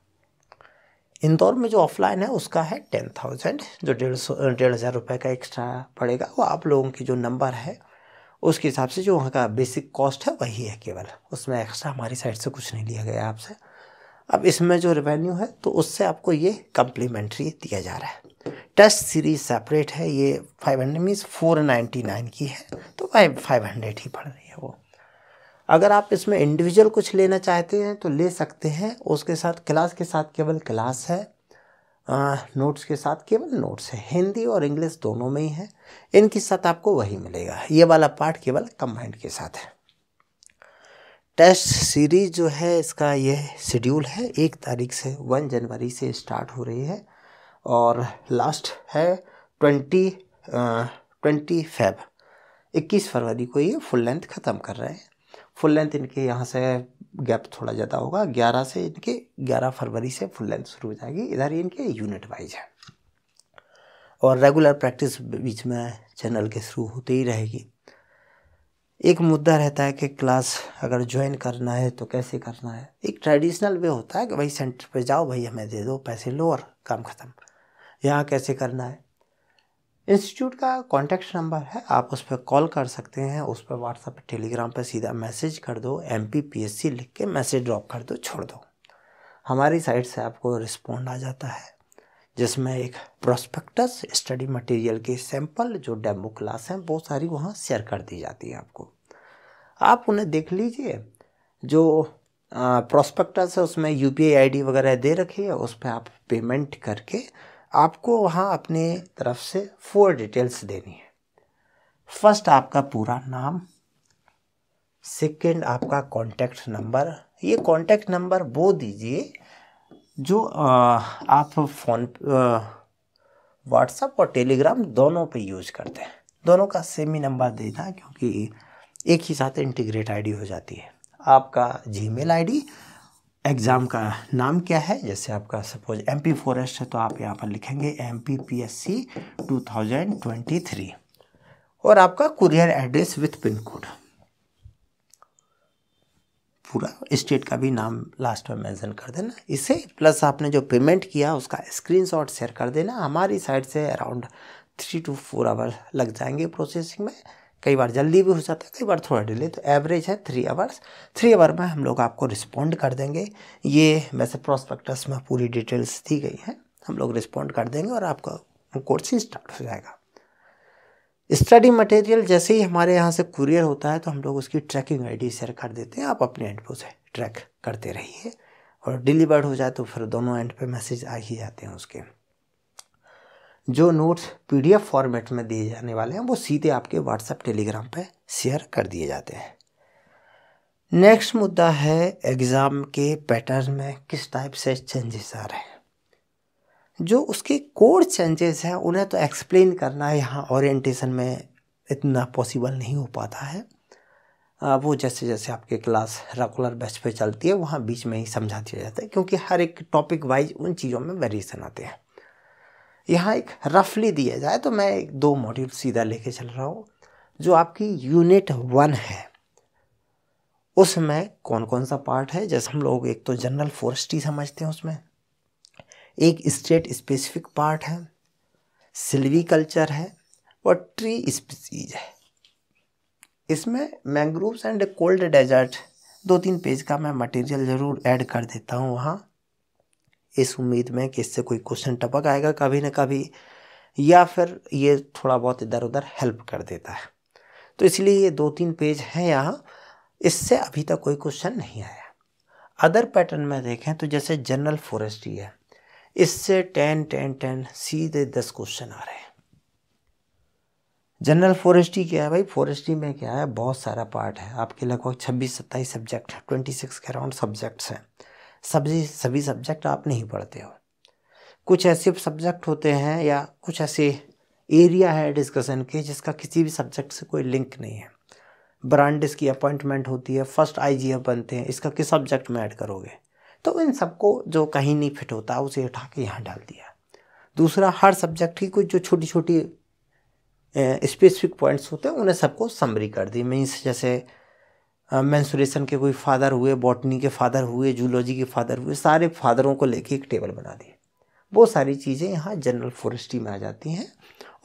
इंदौर में जो ऑफलाइन है उसका है टेन थाउजेंड जो डेढ़ सौ डेढ़ हज़ार रुपये का एक्स्ट्रा पड़ेगा वो आप लोगों की जो नंबर है उसके हिसाब से जो वहाँ का बेसिक कॉस्ट है वही है केवल उसमें एक्स्ट्रा हमारी साइड से कुछ नहीं लिया गया आपसे अब इसमें जो रेवेन्यू है तो उससे आपको ये कम्प्लीमेंट्री दिया जा रहा है टेस्ट सीरीज सेपरेट है ये five hundred means four ninety nine की है तो फाइव फाइव हंड्रेड ही पड़ रही है अगर आप इसमें इंडिविजुअल कुछ लेना चाहते हैं तो ले सकते हैं उसके साथ क्लास के साथ केवल क्लास है नोट्स के साथ केवल नोट्स है हिंदी और इंग्लिश दोनों में ही है इनके साथ आपको वही मिलेगा ये वाला पार्ट केवल कंबाइंड के साथ है टेस्ट सीरीज जो है इसका ये शेड्यूल है एक तारीख से वन जनवरी से स्टार्ट हो रही है और लास्ट है ट्वेंटी ट्वेंटी फेब इक्कीस फरवरी को ये फुल लेंथ ख़त्म कर रहे हैं फुल लेंथ इनके यहाँ से गैप थोड़ा ज़्यादा होगा ग्यारह से इनके ग्यारह फरवरी से फुल लेंथ शुरू हो जाएगी इधर इनके यूनिट वाइज है और रेगुलर प्रैक्टिस बीच में चैनल के थ्रू होती ही रहेगी एक मुद्दा रहता है कि क्लास अगर ज्वाइन करना है तो कैसे करना है एक ट्रेडिशनल वे होता है कि भाई सेंटर पर जाओ भाई हमें दे दो पैसे लो और काम ख़त्म यहाँ कैसे करना है इंस्टीट्यूट का कॉन्टैक्ट नंबर है आप उस पर कॉल कर सकते हैं उस पर व्हाट्सएप टेलीग्राम पर सीधा मैसेज कर दो एम लिख के मैसेज ड्रॉप कर दो छोड़ दो हमारी साइट से आपको रिस्पॉन्ड आ जाता है जिसमें एक प्रोस्पेक्टस स्टडी मटेरियल के सैंपल जो डेमो क्लास हैं वो सारी वहाँ शेयर कर दी जाती है आपको आप उन्हें देख लीजिए जो प्रोस्पेक्टस है उसमें यू पी आई वगैरह दे रखी है उस पर आप पेमेंट करके आपको वहाँ अपने तरफ से फोर डिटेल्स देनी है फर्स्ट आपका पूरा नाम सेकंड आपका कॉन्टैक्ट नंबर ये कॉन्टैक्ट नंबर वो दीजिए जो आप फ़ोन व्हाट्सएप और टेलीग्राम दोनों पे यूज करते हैं दोनों का सेम ही नंबर देना क्योंकि एक ही साथ इंटीग्रेट आईडी हो जाती है आपका जीमेल आईडी एग्ज़ाम का नाम क्या है जैसे आपका सपोज एम पी फॉरेस्ट है तो आप यहाँ पर लिखेंगे M P P S C two thousand twenty three और आपका courier address with pin code पूरा स्टेट का भी नाम लास्ट में मेंशन कर देना इसे प्लस आपने जो पेमेंट किया उसका स्क्रीनशॉट शेयर कर देना हमारी साइड से around three to four hour लग जाएंगे प्रोसेसिंग में कई बार जल्दी भी हो जाता है कई बार थोड़ा डिले तो एवरेज है थ्री आवर्स थ्री आवर में हम लोग आपको रिस्पॉन्ड कर देंगे ये वैसे प्रोस्पेक्टस में पूरी डिटेल्स दी गई हैं हम लोग रिस्पॉन्ड कर देंगे और आपका कोर्स ही स्टार्ट हो जाएगा स्टडी मटेरियल जैसे ही हमारे यहाँ से कुरियर होता है तो हम लोग उसकी ट्रैकिंग आईडी शेयर कर देते हैं आप अपने एंड पे उसे ट्रैक करते रहिए और डिलीवर्ड हो जाए तो फिर दोनों एंड पे मैसेज आ ही जाते हैं उसके जो नोट्स पीडीएफ फॉर्मेट में दिए जाने वाले हैं वो सीधे आपके व्हाट्सएप टेलीग्राम पर शेयर कर दिए जाते हैं नेक्स्ट मुद्दा है एग्ज़ाम के पैटर्न में किस टाइप से चेंजेस आ रहे हैं जो उसके कोर चेंजेस हैं उन्हें तो एक्सप्लेन करना यहाँ ओरिएंटेशन में इतना पॉसिबल नहीं हो पाता है वो जैसे जैसे आपके क्लास रेगुलर बेस पे चलती है वहाँ बीच में ही समझा दिया जाता है क्योंकि हर एक टॉपिक वाइज उन चीज़ों में वेरिएशन आते हैं यहाँ एक रफली दिया जाए तो मैं एक दो मॉड्यूल सीधा लेके चल रहा हूँ जो आपकी यूनिट वन है उसमें कौन कौन सा पार्ट है जैसे हम लोग एक तो जनरल फॉरेस्ट्री समझते हैं उसमें एक स्टेट स्पेसिफिक पार्ट है सिल्वी कल्चर है और ट्री स्पीसीज है इसमें मैंग्रोव्स एंड कोल्ड डेजर्ट दो तीन पेज का मैं मटेरियल ज़रूर ऐड कर देता हूँ वहाँ इस उम्मीद में कि इससे कोई क्वेश्चन टपक आएगा कभी ना कभी या फिर ये थोड़ा बहुत इधर उधर हेल्प कर देता है तो इसलिए ये दो तीन पेज हैं यहाँ इससे अभी तक कोई क्वेश्चन नहीं आया अदर पैटर्न में देखें तो जैसे जनरल फॉरेस्ट्री है इससे टेन टेन टेन सीधे दस क्वेश्चन आ रहे हैं जनरल फॉरेस्ट्री क्या है भाई फॉरेस्ट्री में क्या है बहुत सारा पार्ट है आपके लगभग छब्बीस सत्ताईस सब्जेक्ट है ट्वेंटी सिक्स के अराउंड सब्जेक्ट्स हैं सभी सभी सब्जेक्ट आप नहीं पढ़ते हो कुछ ऐसे सब्जेक्ट होते हैं या कुछ ऐसे एरिया है डिस्कशन के जिसका किसी भी सब्जेक्ट से कोई लिंक नहीं है ब्रांड इसकी अपॉइंटमेंट होती है फर्स्ट आई जी बनते हैं इसका किस सब्जेक्ट में ऐड करोगे तो इन सबको जो कहीं नहीं फिट होता उसे उठा के यहाँ डाल दिया दूसरा हर सब्जेक्ट की कुछ जो छोटी छोटी स्पेसिफिक पॉइंट्स होते हैं उन्हें सबको समरी कर दी मीन्स जैसे मैंसुरेशन के कोई फादर हुए बॉटनी के फादर हुए जूलॉजी के फादर हुए सारे फादरों को लेके एक टेबल बना दिए वो सारी चीज़ें यहाँ जनरल फॉरेस्ट्री में आ जाती हैं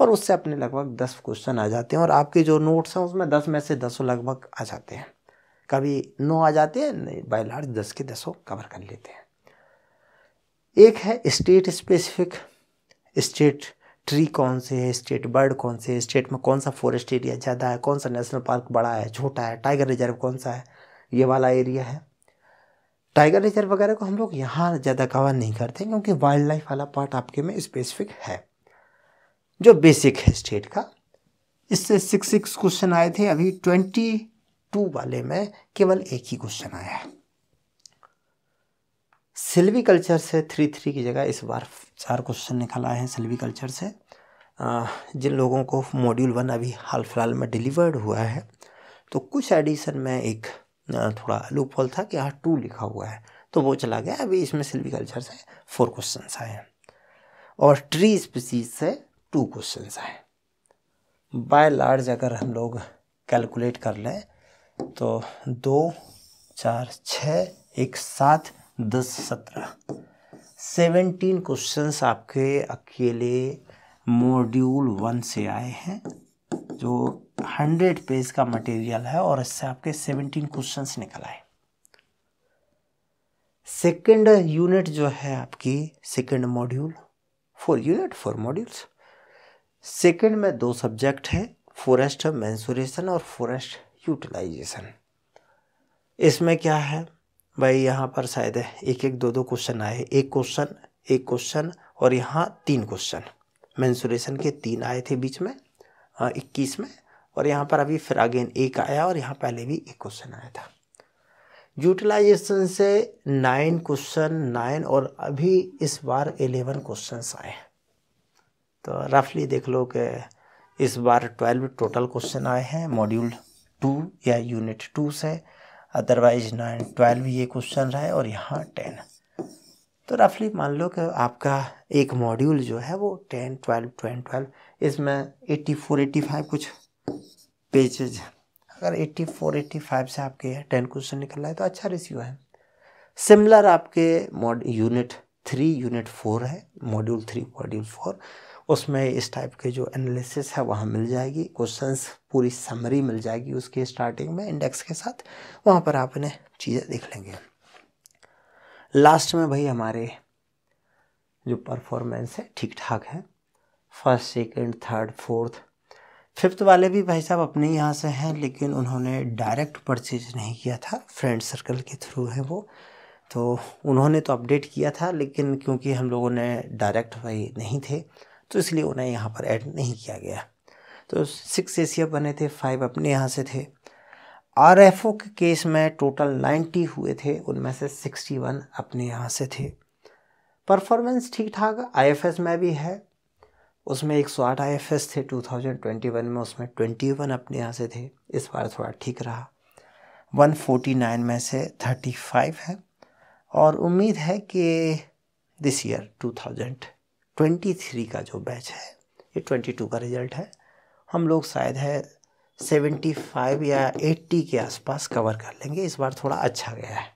और उससे अपने लगभग दस क्वेश्चन आ जाते हैं और आपके जो नोट्स हैं उसमें दस में से दसों लगभग आ जाते हैं कभी नौ आ जाते हैं बाई लार्ज दस के दसों कवर कर लेते हैं एक है स्टेट स्पेसिफिक स्टेट ट्री कौन से है स्टेट बर्ड कौन से स्टेट में कौन सा फॉरेस्ट एरिया ज़्यादा है कौन सा नेशनल पार्क बड़ा है छोटा है टाइगर रिजर्व कौन सा है ये वाला एरिया है टाइगर रिजर्व वगैरह को हम लोग यहाँ ज़्यादा कवर नहीं करते क्योंकि वाइल्ड लाइफ वाला पार्ट आपके में स्पेसिफिक है जो बेसिक है स्टेट का इससे सिक्स सिक्स क्वेश्चन आए थे अभी ट्वेंटी टू वाले में केवल एक ही क्वेश्चन आया है सिल्वी कल्चर से थ्री थ्री की जगह इस बार चार क्वेश्चन निकल आए हैं सिल्वी कल्चर से जिन लोगों को मॉड्यूल वन अभी हाल फिलहाल में डिलीवर्ड हुआ है तो कुछ एडिशन में एक थोड़ा लूप था कि यहाँ टू लिखा हुआ है तो वो चला गया अभी इसमें सिल्वी कल्चर से फोर क्वेश्चन आए हैं और ट्री स्पीसीज से टू क्वेश्चन आए बाय लार्ज अगर हम लोग कैलकुलेट कर लें तो दो चार छः एक सात दस सत्रह सेवेंटीन क्वेश्चंस आपके अकेले मॉड्यूल वन से आए हैं जो हंड्रेड पेज का मटेरियल है और इससे आपके सेवेंटीन क्वेश्चंस निकल आए सेकेंड यूनिट जो है आपकी second module four unit four modules second में दो सब्जेक्ट हैं फॉरेस्ट मैंसुरेशन और फॉरेस्ट यूटिलाइजेशन इसमें क्या है भाई यहाँ पर शायद एक एक दो दो क्वेश्चन आए एक क्वेश्चन एक क्वेश्चन और यहाँ तीन क्वेश्चन मैंसुरेशन के तीन आए थे बीच में हाँ, इक्कीस में और यहाँ पर अभी फिर अगेन एक आया और यहाँ पहले भी एक क्वेश्चन आया था यूटिलाइजेशन से नाइन क्वेश्चन नाइन और अभी इस बार एलेवन क्वेश्चन आए तो रफली देख लो कि इस बार ट्वेल्व टोटल क्वेश्चन आए हैं मॉड्यूल टू या यूनिट टू से अदरवाइज नाइन ट्वेल्व ये क्वेश्चन रहा है और यहाँ टेन तो रफली मान लो कि आपका एक मॉड्यूल जो है वो टेन ट्वेल्व टेन ट्वेल्व इसमें एट्टी फोर एट्टी फाइव कुछ पेजेज अगर एट्टी फोर एट्टी फाइव से आपके टेन क्वेश्चन निकल रहा है तो अच्छा रेशियो है सिमिलर आपके mod unit three unit four है मॉड्यूल थ्री मॉड्यूल फोर उसमें इस टाइप के जो एनालिसिस है वहाँ मिल जाएगी क्वेश्चंस पूरी समरी मिल जाएगी उसके स्टार्टिंग में इंडेक्स के साथ वहाँ पर आप इन्हें चीज़ें देख लेंगे लास्ट में भाई हमारे जो परफॉर्मेंस है ठीक ठाक है first second third fourth fifth वाले भी भाई साहब अपने यहाँ से हैं लेकिन उन्होंने डायरेक्ट परचेज नहीं किया था फ्रेंड सर्कल के थ्रू है वो तो उन्होंने तो अपडेट किया था लेकिन क्योंकि हम लोगों ने डायरेक्ट भाई नहीं थे तो इसलिए उन्हें यहाँ पर ऐड नहीं किया गया तो सिक्स एशिया बने थे फाइव अपने यहाँ से थे आर एफ ओ के केस में टोटल नाइन्टी हुए थे उनमें से सिक्सटी वन अपने यहाँ से थे परफॉर्मेंस ठीक ठाक आई एफ एस में भी है उसमें एक सौ आठ आई एफ एस थे टू थाउजेंड ट्वेंटी वन में उसमें ट्वेंटी वन अपने यहाँ से थे इस बार थोड़ा ठीक रहा वन फोर्टी नाइन में से थर्टी फाइव है और उम्मीद है कि दिस ईयर टू थाउजेंड 23 का जो बैच है ये 22 का रिज़ल्ट है हम लोग शायद है 75 या 80 के आसपास कवर कर लेंगे इस बार थोड़ा अच्छा गया है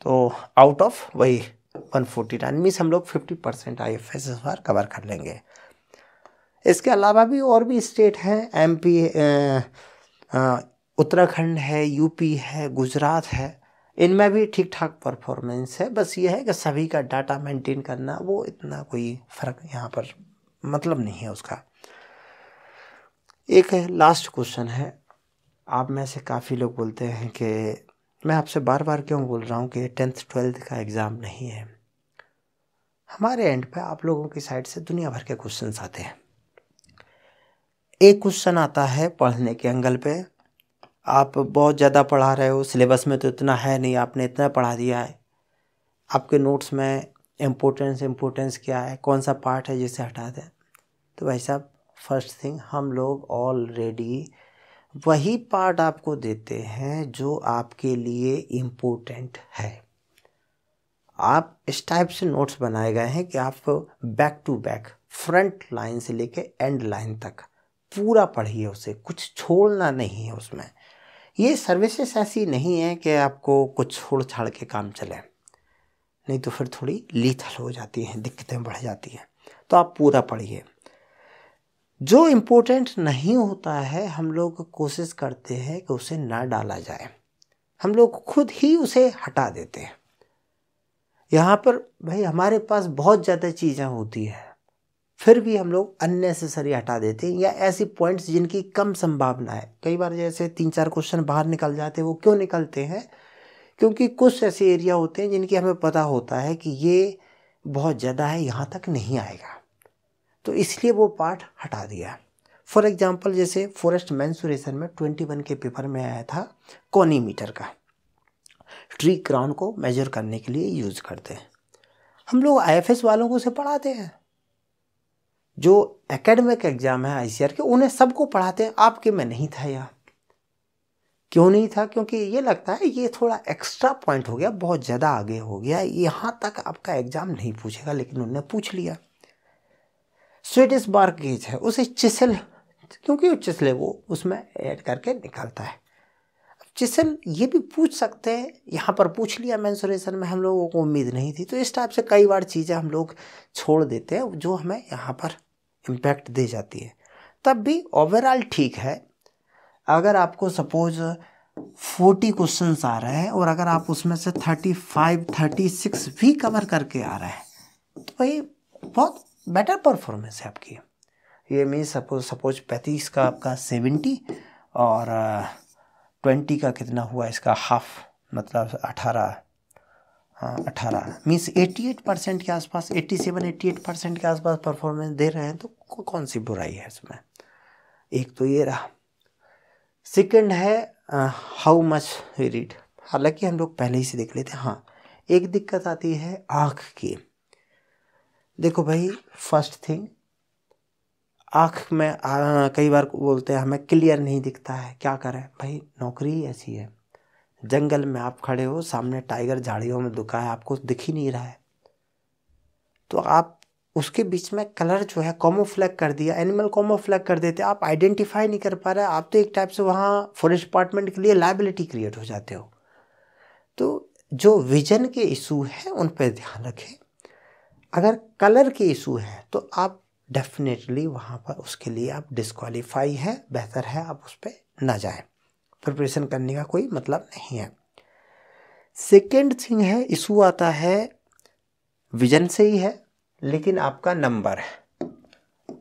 तो आउट ऑफ वही 149 फोर्टी मीन्स हम लोग 50 परसेंट आई एफ एस इस बार कवर कर लेंगे इसके अलावा भी और भी स्टेट हैं एमपी उत्तराखंड है यूपी है गुजरात है इनमें भी ठीक ठाक परफॉर्मेंस है बस ये है कि सभी का डाटा मेंटेन करना वो इतना कोई फ़र्क यहाँ पर मतलब नहीं है उसका एक लास्ट क्वेश्चन है आप में से काफ़ी लोग बोलते हैं कि मैं आपसे बार बार क्यों बोल रहा हूँ कि टेंथ ट्वेल्थ का एग्ज़ाम नहीं है हमारे एंड पे आप लोगों की साइड से दुनिया भर के क्वेश्चन आते हैं एक क्वेश्चन आता है पढ़ने के एंगल पे आप बहुत ज़्यादा पढ़ा रहे हो सिलेबस में तो इतना है नहीं आपने इतना पढ़ा दिया है आपके नोट्स में इम्पोर्टेंस इम्पोर्टेंस क्या है कौन सा पार्ट है जिसे हटा दें तो भाई साहब फर्स्ट थिंग हम लोग ऑलरेडी वही पार्ट आपको देते हैं जो आपके लिए इम्पोर्टेंट है आप इस टाइप से नोट्स बनाए गए हैं कि आप back to back front line से लेके एंड लाइन तक पूरा पढ़िए उसे कुछ छोड़ना नहीं है उसमें ये सर्विसेस ऐसी नहीं है कि आपको कुछ छोड़ छाड़ के काम चले नहीं तो फिर थोड़ी लीथल हो जाती हैं दिक्कतें बढ़ जाती हैं तो आप पूरा पढ़िए जो इम्पोर्टेंट नहीं होता है हम लोग कोशिश करते हैं कि उसे ना डाला जाए हम लोग खुद ही उसे हटा देते हैं यहाँ पर भाई हमारे पास बहुत ज़्यादा चीज़ें होती हैं फिर भी हम लोग अननेसेसरी हटा देते हैं या ऐसी पॉइंट्स जिनकी कम संभावना है कई बार जैसे तीन चार क्वेश्चन बाहर निकल जाते हैं वो क्यों निकलते हैं क्योंकि कुछ ऐसे एरिया होते हैं जिनकी हमें पता होता है कि ये बहुत ज़्यादा है यहाँ तक नहीं आएगा तो इसलिए वो पार्ट हटा दिया फॉर एग्ज़ाम्पल जैसे फॉरेस्ट मैंसूरेशन में ट्वेंटी वन के पेपर में आया था कॉनी मीटर का ट्री क्राउन को मेजर करने के लिए यूज़ करते हैं हम लोग एस वालों को उसे पढ़ाते हैं जो एकेडमिक एग्ज़ाम है आई के उन्हें सबको पढ़ाते हैं आपके में नहीं था यार क्यों नहीं था क्योंकि ये लगता है ये थोड़ा एक्स्ट्रा पॉइंट हो गया बहुत ज़्यादा आगे हो गया यहाँ तक आपका एग्ज़ाम नहीं पूछेगा लेकिन उन्होंने पूछ लिया स्वीडिश बार गेज है उसे चिसल क्योंकि वो चिसले वो उसमें ऐड करके निकालता है चिसल ये भी पूछ सकते हैं यहाँ पर पूछ लिया मैंसुरेशन में हम लोगों को उम्मीद नहीं थी तो इस टाइप से कई बार चीज़ें हम लोग छोड़ देते हैं जो हमें यहाँ पर इम्पैक्ट दे जाती है तब भी ओवरऑल ठीक है अगर आपको सपोज फोर्टी क्वेश्चन आ रहे हैं और अगर आप उसमें से थर्टी फाइव थर्टी सिक्स भी कवर करके आ रहे हैं तो भाई बहुत बेटर परफॉर्मेंस है आपकी ये मीन सपोज सपोज पैंतीस का आपका सेवेंटी और ट्वेंटी uh, का कितना हुआ इसका हाफ मतलब अठारह अठारह मीन्स एट परसेंट के आसपास सेवन एट्टी एट परसेंट के आसपास परफॉर्मेंस दे रहे हैं तो कौन सी बुराई है इसमें एक तो ये रहा सेकंड है हाउ मच रीड हालांकि हम लोग पहले ही से देख लेते हैं हाँ एक दिक्कत आती है आँख की देखो भाई फर्स्ट थिंग आँख में आ, कई बार बोलते हैं हमें क्लियर नहीं दिखता है क्या करें भाई नौकरी ऐसी है जंगल में आप खड़े हो सामने टाइगर झाड़ियों में दुखा है आपको दिख ही नहीं रहा है तो आप उसके बीच में कलर जो है फ्लैग कर दिया एनिमल फ्लैग कर देते आप आइडेंटिफाई नहीं कर पा रहे आप तो एक टाइप से वहाँ फॉरेस्ट डिपार्टमेंट के लिए लाइबिलिटी क्रिएट हो जाते हो तो जो विजन के इशू हैं उन पर ध्यान रखें अगर कलर के इशू हैं तो आप डेफिनेटली वहाँ पर उसके लिए आप डिस्कवालीफाई हैं बेहतर है आप उस पर ना जाएँ प्रिपरेशन करने का कोई मतलब नहीं है सेकेंड थिंग है इशू आता है विजन से ही है लेकिन आपका नंबर है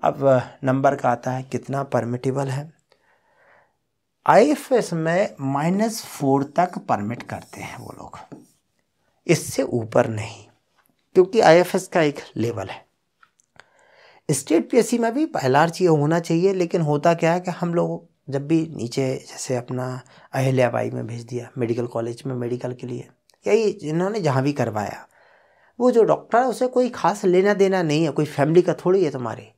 अब नंबर का आता है कितना परमिटेबल है आई एफ एस में माइनस फोर तक परमिट करते हैं वो लोग इससे ऊपर नहीं क्योंकि आई एफ एस का एक लेवल है स्टेट पीएससी में भी एल चाहिए होना चाहिए लेकिन होता क्या है कि हम लोग जब भी नीचे जैसे अपना अहिल्याबाई में भेज दिया मेडिकल कॉलेज में मेडिकल के लिए यही इन्होंने जहाँ भी करवाया वो जो डॉक्टर है उसे कोई खास लेना देना नहीं है कोई फैमिली का थोड़ी है तुम्हारे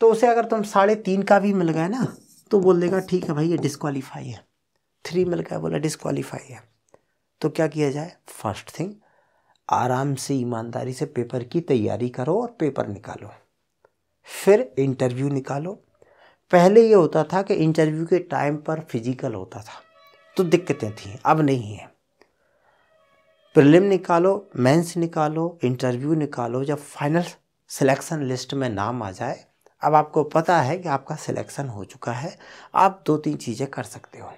तो उसे अगर तुम साढ़े तीन का भी मिल गए ना तो बोल देगा ठीक है भाई ये डिसक्वालीफाई है थ्री मिल गया बोला डिसक्वालीफाई है तो क्या किया जाए फर्स्ट थिंग आराम से ईमानदारी से पेपर की तैयारी करो और पेपर निकालो फिर इंटरव्यू निकालो पहले ये होता था कि इंटरव्यू के टाइम पर फिजिकल होता था तो दिक्कतें थी अब नहीं है प्रिलिम निकालो मेंस निकालो इंटरव्यू निकालो जब फाइनल सिलेक्शन लिस्ट में नाम आ जाए अब आपको पता है कि आपका सिलेक्शन हो चुका है आप दो तीन चीज़ें कर सकते हो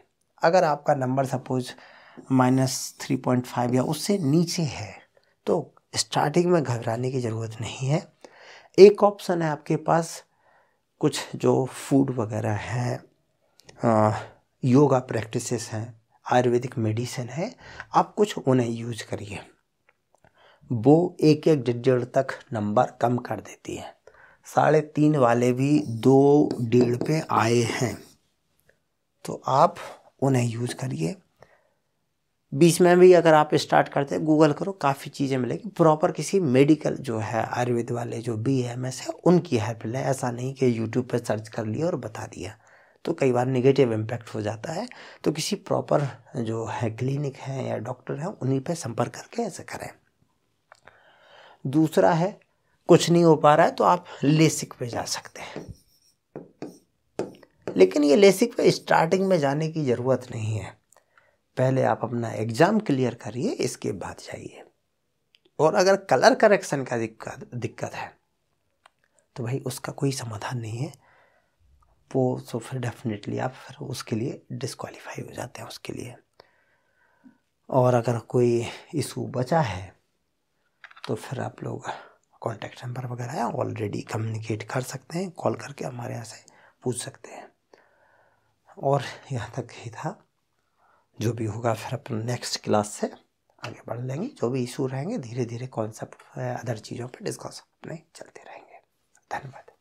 अगर आपका number suppose minus three point five या उससे नीचे है तो स्टार्टिंग में घबराने की ज़रूरत नहीं है एक ऑप्शन है आपके पास कुछ जो फूड वगैरह हैं योगा प्रैक्टिसेस हैं आयुर्वेदिक मेडिसिन है आप कुछ उन्हें यूज करिए वो एक एक डिजिट तक नंबर कम कर देती है साढ़े तीन वाले भी दो डेढ़ पे आए हैं तो आप उन्हें यूज करिए बीच में भी अगर आप स्टार्ट करते हैं गूगल करो काफ़ी चीज़ें मिलेगी प्रॉपर किसी मेडिकल जो है आयुर्वेद वाले जो बी एम एस है उनकी हेल्प लें ऐसा नहीं कि यूट्यूब पर सर्च कर लिया और बता दिया तो कई बार निगेटिव इम्पैक्ट हो जाता है तो किसी प्रॉपर जो है क्लिनिक है या डॉक्टर हैं उन्हीं पर संपर्क करके ऐसा करें दूसरा है कुछ नहीं हो पा रहा है तो आप लेसिक पे जा सकते हैं लेकिन ये लेसिक पे स्टार्टिंग में जाने की ज़रूरत नहीं है पहले आप अपना एग्ज़ाम क्लियर करिए इसके बाद जाइए और अगर कलर करेक्शन का दिक्कत दिक्कत है तो भाई उसका कोई समाधान नहीं है वो सो तो फिर डेफिनेटली आप फिर उसके लिए डिसक्वालीफाई हो जाते हैं उसके लिए और अगर कोई इशू बचा है तो फिर आप लोग कॉन्टैक्ट नंबर वगैरह ऑलरेडी कम्युनिकेट कर सकते हैं कॉल करके हमारे यहाँ से पूछ सकते हैं और यहाँ तक ही था जो भी होगा फिर अपन नेक्स्ट क्लास से आगे बढ़ लेंगे जो भी इशू रहेंगे धीरे धीरे कॉन्सेप्ट अदर चीज़ों पर डिस्कस अपने चलते रहेंगे धन्यवाद